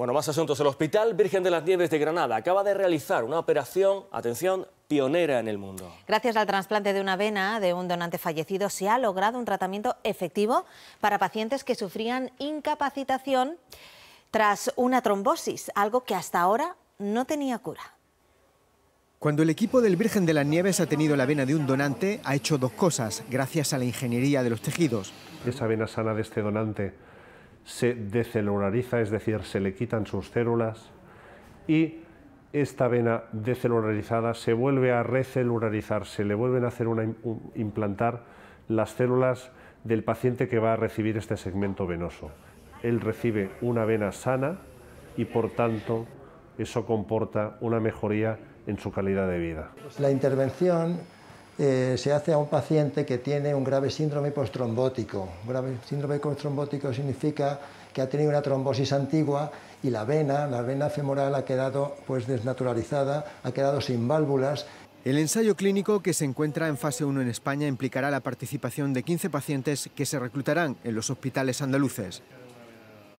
Bueno, más asuntos. El Hospital Virgen de las Nieves de Granada acaba de realizar una operación, atención, pionera en el mundo. Gracias al trasplante de una vena de un donante fallecido se ha logrado un tratamiento efectivo para pacientes que sufrían incapacitación tras una trombosis, algo que hasta ahora no tenía cura. Cuando el equipo del Virgen de las Nieves ha tenido la vena de un donante, ha hecho dos cosas, gracias a la ingeniería de los tejidos. Esa vena sana de este donante se decelulariza, es decir, se le quitan sus células y esta vena decelularizada se vuelve a recelularizar, se le vuelven a hacer una, implantar las células del paciente que va a recibir este segmento venoso. Él recibe una vena sana y por tanto eso comporta una mejoría en su calidad de vida. La intervención eh, se hace a un paciente que tiene un grave síndrome postrombótico. Un grave síndrome postrombótico significa que ha tenido una trombosis antigua y la vena, la vena femoral ha quedado pues desnaturalizada, ha quedado sin válvulas. El ensayo clínico que se encuentra en fase 1 en España implicará la participación de 15 pacientes que se reclutarán en los hospitales andaluces.